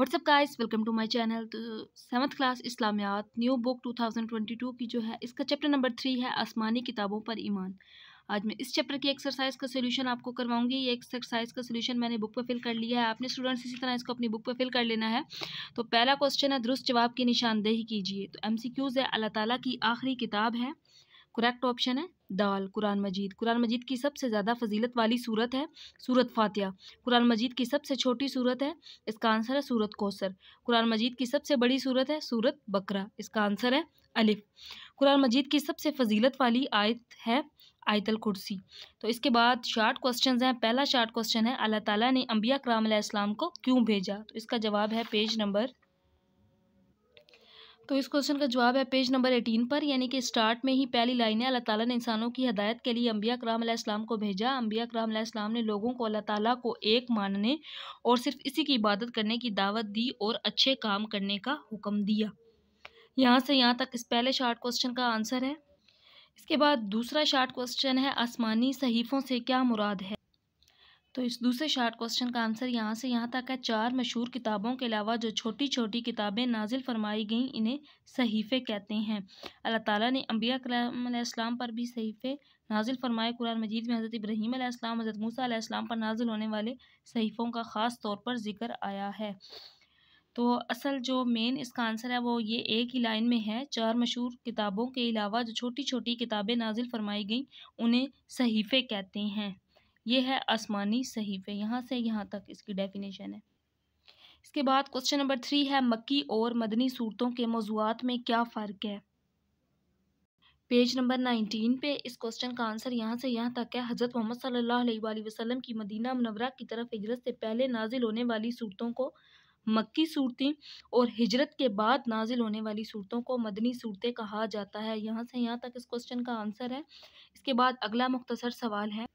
WhatsApp guys welcome to my channel तो seventh class Islamiyat new book 2022 की जो है इसका चैप्टर नंबर थ्री है आसमानी किताबों पर ईमान आज मैं इस चैप्टर की एक्सरसाइज का सोल्यूशन आपको करवाऊंगी ये एक्सरसाइज का सोल्यूशन मैंने बुक पर फिल कर लिया है आपने स्टूडेंट्स इसी तरह इसको अपनी बुक पर फिल कर लेना है तो पहला क्वेश्चन है दुरुस्त जवाब की निशानदेही कीजिए तो एम है अल्लाह ताली की आखिरी किताब है करेक्ट ऑप्शन है दाल कुरान मजीद कुरान मजीद की सबसे ज़्यादा फजीलत वाली सूरत है सूरत फातिया कुरान मजीद की सबसे छोटी सूरत है इसका आंसर है सूरत कौसर कुरान मजीद की सबसे बड़ी सूरत है सूरत बकरा इसका आंसर है अलिफ कुरान मजीद की सबसे फजीलत वाली आयत है आयतल कुर्सी तो इसके बाद शार्ट क्वेश्चन हैं पहला शार्ट क्वेश्चन है अल्लाह ताला ने अम्बिया कराम को क्यों भेजा तो इसका जवाब है पेज नंबर तो इस क्वेश्चन का जवाब है पेज नंबर एटीन पर यानी कि स्टार्ट में ही पहली लाइन है अल्लाह ताला ने इंसानों की हदायत के लिए अम्बिया कराम इस्लाम को भेजा अम्बिया कराम इस्लाम ने लोगों को अल्लाह ताला को एक मानने और सिर्फ इसी की इबादत करने की दावत दी और अच्छे काम करने का हुक्म दिया यहाँ से यहाँ तक इस पहले शार्ट क्वेश्चन का आंसर है इसके बाद दूसरा शार्ट क्वेश्चन है आसमानी सहीफ़ों से क्या मुराद है तो इस दूसरे शार्ट क्वेश्चन का आंसर यहाँ से यहाँ तक है चार मशहूर किताबों के अलावा जो छोटी छोटी किताबें नाजिल फरमाई गई इन्हें सहीफ़े कहते हैं अल्लाह ताला ने अम्बिया कलाम पर भी सहीफ़े नाजिल फरमाए कुरान मजीद में हज़रत इब्राहीम अलैहिस्सलाम हज़रत मूसा अलैहिस्सलाम पर नाजिल होने वाले सहीफ़ों का ख़ास तौर पर ज़िक्र आया है तो असल जो मेन इसका आंसर है वो ये एक ही लाइन में है चार मशहूर किताबों के अलावा जो छोटी छोटी किताबें नाजिल फरमाई गई उन्हें सहीफ़े कहते हैं ये है आसमानी सहीफे यहाँ से यहाँ तक इसकी डेफिनेशन है इसके बाद क्वेश्चन नंबर थ्री है मक्की और मदनी सूरतों के मौजूद में क्या फ़र्क है पेज नंबर नाइनटीन पे इस क्वेश्चन का आंसर यहाँ से यहाँ तक है हज़रत मोहम्मद सल्ला वसलम की मदीना मनवरा की तरफ हिजरत से पहले नाजिल होने वाली सूरतों को मक्की सूरतें और हिजरत के बाद नाजिल होने वाली सूरतों को मदनी सूरतें कहा जाता है यहाँ से यहाँ तक इस क्वेश्चन का आंसर है इसके बाद अगला मुख्तसर सवाल है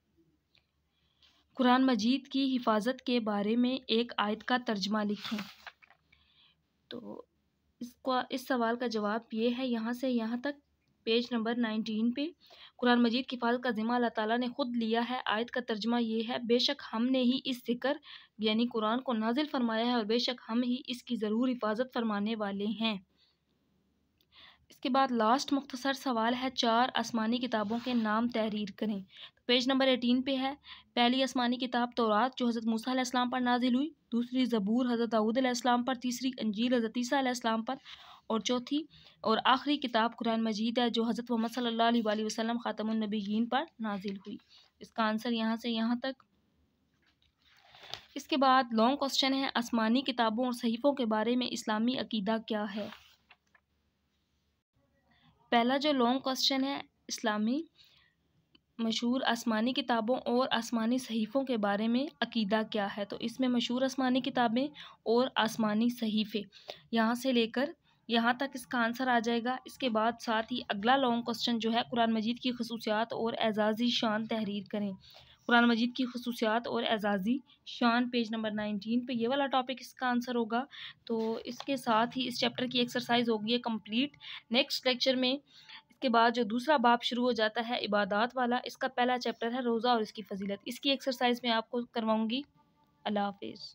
कुरान मजीद की हिफाजत के बारे में एक आयत का तर्जमा लिखें तो इसका इस सवाल का जवाब ये है यहाँ से यहाँ तक पेज नंबर नाइनटीन पे कुरान मजीद की हिफाजत का ज़िम्मा अल्लाह ताला ने ख़ुद लिया है आयत का तर्जमा ये है बेशक हमने ही इस जिक्र यानी कुरान को नाजिल फरमाया है और बेशक हम ही इसकी ज़रूर हिफाजत फरमाने वाले हैं इसके बाद लास्ट मुख्तसर सवाल है चार आसमानी किताबों के नाम तहरीर करें तो पेज नंबर एटीन पे है पहली आसमानी किताब तौरात जो हज़रत मूसा पर नाजिल हुई दूसरी ज़बूर हज़रत दाऊद पर तीसरी अंजील हज़रत ईसा पर और चौथी और आखिरी किताब कुरान मजीद है जो हज़रत मोहम्मद सल्ला वसलम ख़ातमनबीन पर नाजिल हुई इसका आंसर यहाँ से यहाँ तक इसके बाद लॉन्ग क्वेश्चन है आसमानी किताबों और सहीफ़ों के बारे में इस्लामी अकीदा क्या है पहला जो लॉन्ग क्वेश्चन है इस्लामी मशहूर आसमानी किताबों और आसमानी सहीफ़ों के बारे में अकीदा क्या है तो इसमें मशहूर आसमानी किताबें और आसमानी सहीफ़े यहाँ से लेकर यहाँ तक इसका आंसर आ जाएगा इसके बाद साथ ही अगला लॉन्ग क्वेश्चन जो है कुरान मजीद की खसूसियात और एजाज़ी शान तहरीर करें कुरान मजीद की खसूसियात और एजाजी शान पेज नंबर नाइनटीन पे ये वाला टॉपिक इसका आंसर होगा तो इसके साथ ही इस चैप्टर की एक्सरसाइज होगी है कम्प्लीट नेक्स्ट लेक्चर में इसके बाद जो दूसरा बाप शुरू हो जाता है इबादत वाला इसका पहला चैप्टर है रोज़ा और इसकी फजीलत इसकी एक्सरसाइज में आपको करवाऊँगी अल्लाह हाफिज़